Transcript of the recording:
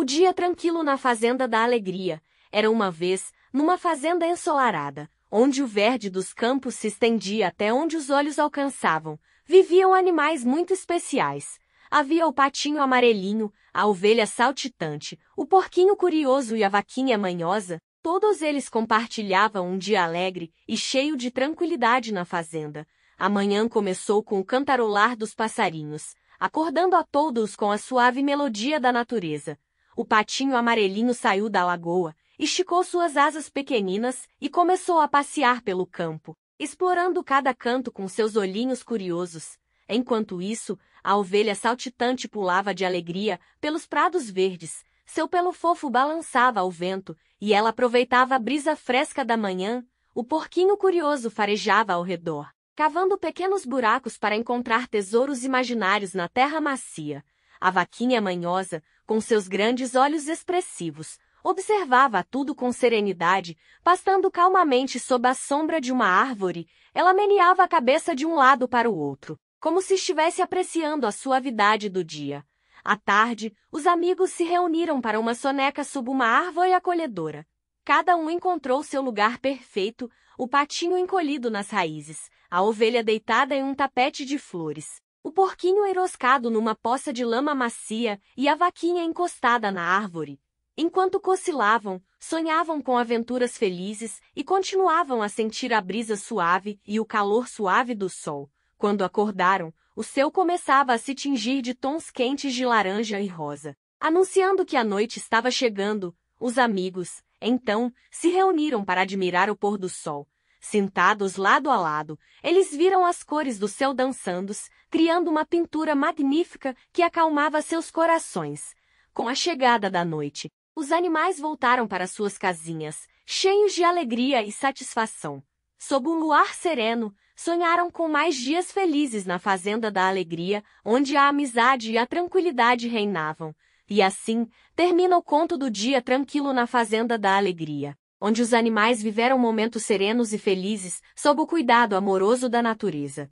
O dia tranquilo na Fazenda da Alegria. Era uma vez, numa fazenda ensolarada, onde o verde dos campos se estendia até onde os olhos alcançavam, viviam animais muito especiais. Havia o patinho amarelinho, a ovelha saltitante, o porquinho curioso e a vaquinha manhosa. Todos eles compartilhavam um dia alegre e cheio de tranquilidade na fazenda. A manhã começou com o cantarolar dos passarinhos, acordando a todos com a suave melodia da natureza o patinho amarelinho saiu da lagoa, esticou suas asas pequeninas e começou a passear pelo campo, explorando cada canto com seus olhinhos curiosos. Enquanto isso, a ovelha saltitante pulava de alegria pelos prados verdes, seu pelo fofo balançava ao vento e ela aproveitava a brisa fresca da manhã. O porquinho curioso farejava ao redor, cavando pequenos buracos para encontrar tesouros imaginários na terra macia. A vaquinha manhosa, com seus grandes olhos expressivos, observava tudo com serenidade, passando calmamente sob a sombra de uma árvore, ela meneava a cabeça de um lado para o outro, como se estivesse apreciando a suavidade do dia. À tarde, os amigos se reuniram para uma soneca sob uma árvore acolhedora. Cada um encontrou seu lugar perfeito, o patinho encolhido nas raízes, a ovelha deitada em um tapete de flores, o porquinho é enroscado numa poça de lama macia e a vaquinha é encostada na árvore. Enquanto cocilavam, sonhavam com aventuras felizes e continuavam a sentir a brisa suave e o calor suave do sol. Quando acordaram, o céu começava a se tingir de tons quentes de laranja e rosa. Anunciando que a noite estava chegando, os amigos, então, se reuniram para admirar o pôr do sol, Sentados lado a lado, eles viram as cores do céu dançando, criando uma pintura magnífica que acalmava seus corações. Com a chegada da noite, os animais voltaram para suas casinhas, cheios de alegria e satisfação. Sob um luar sereno, sonharam com mais dias felizes na Fazenda da Alegria, onde a amizade e a tranquilidade reinavam. E assim, termina o conto do dia tranquilo na Fazenda da Alegria onde os animais viveram momentos serenos e felizes, sob o cuidado amoroso da natureza.